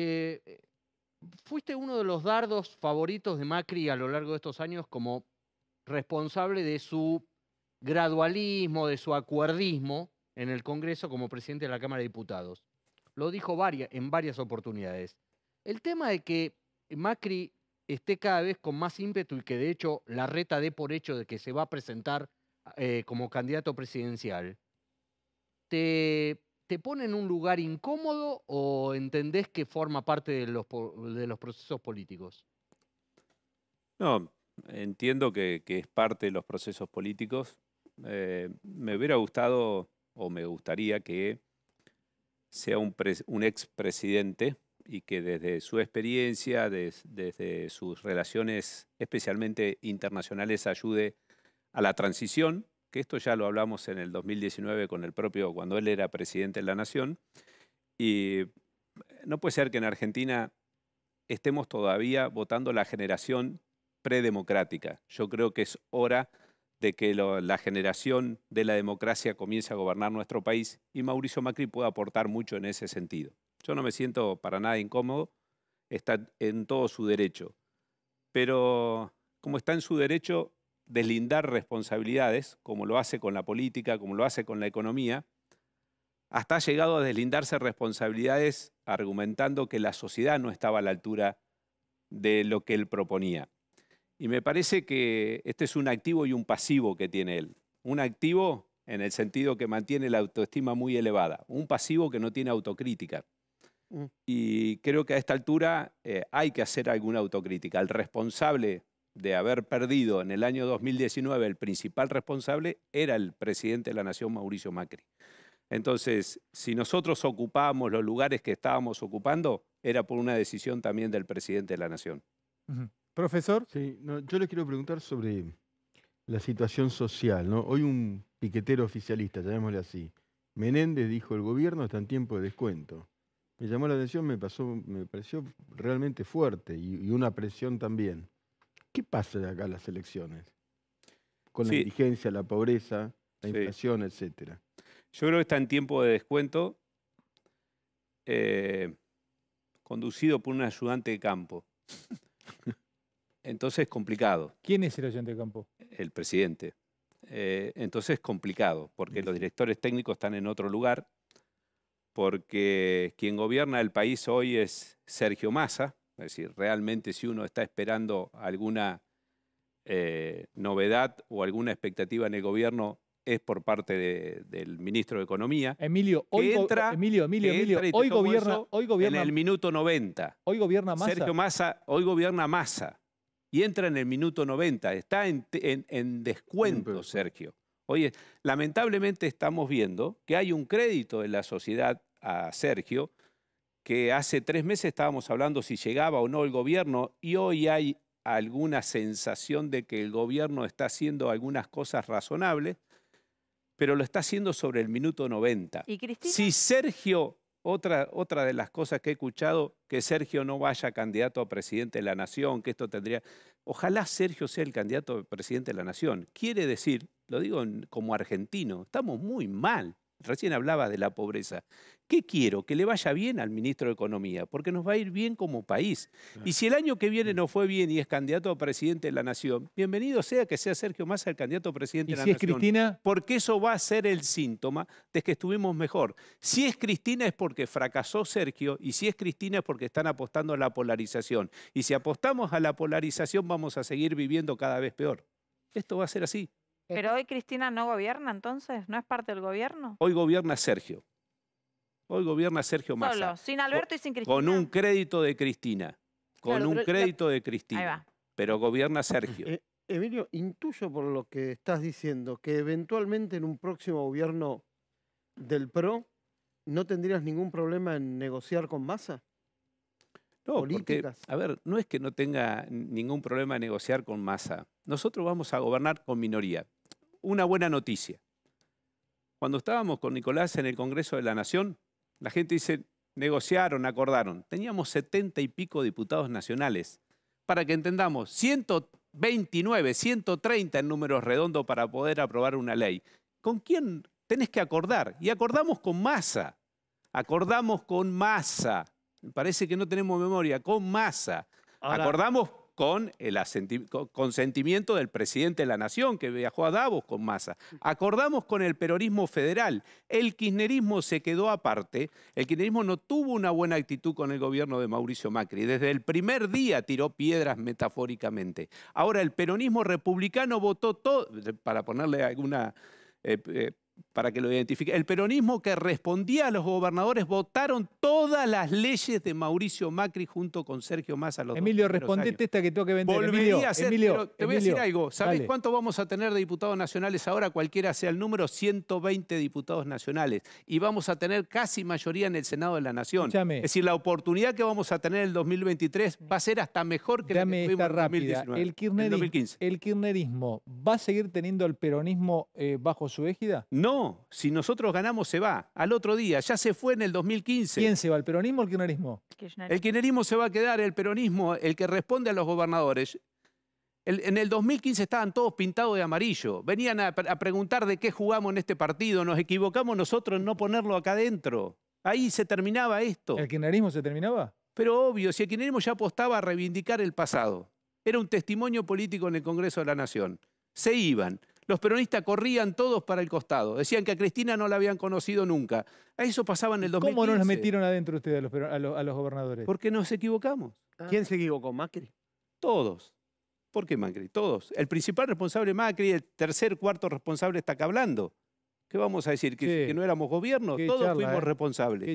Eh, eh, fuiste uno de los dardos favoritos de Macri a lo largo de estos años como responsable de su gradualismo, de su acuerdismo en el Congreso como presidente de la Cámara de Diputados. Lo dijo en varias oportunidades. El tema de que Macri esté cada vez con más ímpetu y que de hecho la reta dé por hecho de que se va a presentar eh, como candidato presidencial, ¿te ¿te pone en un lugar incómodo o entendés que forma parte de los, procesos políticos? No, entiendo que, es parte de los procesos políticos. Eh, me hubiera gustado o me gustaría que sea un, un expresidente y que desde su experiencia, desde sus relaciones especialmente internacionales, ayude a la transición que esto ya lo hablamos en el 2019 con el propio, cuando él era presidente de la Nación, y no puede ser que en Argentina estemos todavía votando la generación predemocrática. Yo creo que es hora de que la generación de la democracia comience a gobernar nuestro país y Mauricio Macri puede aportar mucho en ese sentido. Yo no me siento para nada incómodo, está en todo su derecho, pero como está en su derecho, deslindar responsabilidades, como lo hace con la política, como lo hace con la economía, hasta ha llegado a deslindarse responsabilidades argumentando que la sociedad no estaba a la altura de lo que él proponía. Y me parece que este es un activo y un pasivo que tiene él. Un activo en el sentido que mantiene la autoestima muy elevada, un pasivo que no tiene autocrítica. Mm. Y creo que a esta altura eh, hay que hacer alguna autocrítica. El responsable de haber perdido en el año 2019 el principal responsable era el presidente de la Nación, Mauricio Macri. Entonces, si nosotros ocupábamos los lugares que estábamos ocupando, era por una decisión también del presidente de la Nación. Profesor. yo le quiero preguntar sobre la situación social. Hoy un piquetero oficialista, llamémosle así, Menéndez dijo, el gobierno está en tiempo de descuento. Me llamó la atención, me, pasó, me pareció realmente fuerte y una presión también. ¿qué pasa de acá las elecciones? Con la indigencia, la pobreza, la inflación, etc. etcétera. Yo creo que está en tiempo de descuento, eh, conducido por un ayudante de campo. Entonces, es complicado. ¿Quién es el ayudante de campo? El presidente. Eh, entonces es complicado, porque los directores técnicos están en otro lugar, porque quien gobierna el país hoy es Sergio Massa, es decir, realmente si uno está esperando alguna eh, novedad o alguna expectativa en el gobierno es por parte del ministro de Economía. Emilio, hoy, entra, Emilio, Emilio, hoy, gobierna, hoy gobierna. En el minuto 90. Hoy gobierna Massa. Sergio Massa, hoy gobierna Massa. Y entra en el minuto 90. Está en, descuento, Sergio. Oye, lamentablemente estamos viendo que hay un crédito en la sociedad a Sergio que hace tres meses estábamos hablando si llegaba o no el gobierno y hoy hay alguna sensación de que el gobierno está haciendo algunas cosas razonables, pero lo está haciendo sobre el minuto 90. ¿Y Si Sergio, otra, otra de las cosas que he escuchado, que Sergio no vaya candidato a presidente de la Nación, que esto tendría... Ojalá Sergio sea el candidato a presidente de la Nación. Quiere decir, lo digo como argentino, estamos muy mal recién hablaba de la pobreza. ¿Qué quiero? Que le vaya bien al ministro de Economía, porque nos va a ir bien como país. Y si el año que viene mm. no fue bien y es candidato a presidente de la Nación, bienvenido sea que sea Sergio Massa el candidato a presidente de la si Es Cristina? Porque eso va a ser el síntoma de que estuvimos mejor. Si es Cristina es porque fracasó Sergio y si es Cristina es porque están apostando a la polarización. Y si apostamos a la polarización vamos a seguir viviendo cada vez peor. Esto va a ser así. Pero hoy Cristina no gobierna entonces, no es parte del gobierno. Hoy gobierna Sergio. Hoy gobierna Sergio Massa. Solo, sin Alberto y sin Cristina. Con un crédito de Cristina. Con un crédito de Cristina. Ahí va. Pero gobierna Sergio. Eh, Emilio, intuyo por lo que estás diciendo que eventualmente en un próximo gobierno del PRO no tendrías ningún problema en negociar con Massa. No, a ver, no es que no tenga ningún problema en negociar con Massa. Nosotros vamos a gobernar con minoría una buena noticia. Cuando estábamos con Nicolás en el Congreso de la Nación, la gente dice, negociaron, acordaron. Teníamos setenta y pico diputados nacionales. Para que entendamos, 129, 130 en números redondos para poder aprobar una ley. ¿Con quién tenés que acordar? Y acordamos con masa. Acordamos con masa. Parece que no tenemos memoria, con masa. acordamos con el consentimiento del presidente de la Nación que viajó a Davos con masa. Acordamos con el peronismo federal. El kirchnerismo se quedó aparte. El kirchnerismo no tuvo una buena actitud con el gobierno de Mauricio Macri. Desde el primer día tiró piedras metafóricamente. Ahora el peronismo republicano votó todo, para ponerle alguna... Eh, eh, para que lo identifique, el peronismo que respondía a los gobernadores votaron todas las leyes de Mauricio Macri junto con Sergio Massa. Los Emilio, respondete esta que tengo que vender. Volvería a te voy a decir algo. ¿Sabés cuánto vamos a tener de diputados nacionales ahora? Cualquiera sea el número, 120 diputados nacionales. Y vamos a tener casi mayoría en el Senado de la Nación. Es decir, la oportunidad que vamos a tener en el 2023 va a ser hasta mejor que que tuvimos en 2019, el, kirchnerismo, 2015. el kirchnerismo, ¿va a seguir teniendo el peronismo eh, bajo su égida? No no, si nosotros ganamos se va. Al otro día, ya se fue en el 2015. ¿Quién se va, el peronismo o el kirchnerismo? El kirchnerismo, se va a quedar, el peronismo, el que responde a los gobernadores. en el 2015 estaban todos pintados de amarillo. Venían a, preguntar de qué jugamos en este partido, nos equivocamos nosotros en no ponerlo acá adentro. Ahí se terminaba esto. ¿El kirchnerismo se terminaba? Pero obvio, si el kirchnerismo ya apostaba a reivindicar el pasado. Era un testimonio político en el Congreso de la Nación. Se iban los peronistas corrían todos para el costado. Decían que a Cristina no la habían conocido nunca. A eso pasaba en el 2015. ¿Cómo no nos metieron adentro ustedes a los, gobernadores? Porque nos equivocamos. Ah. ¿Quién se equivocó? ¿Macri? Todos. ¿Por qué Macri? Todos. El principal responsable Macri, el tercer, cuarto responsable está acá hablando. ¿Qué vamos a decir? ¿Que, no éramos gobierno? Todos fuimos ¿eh? responsables.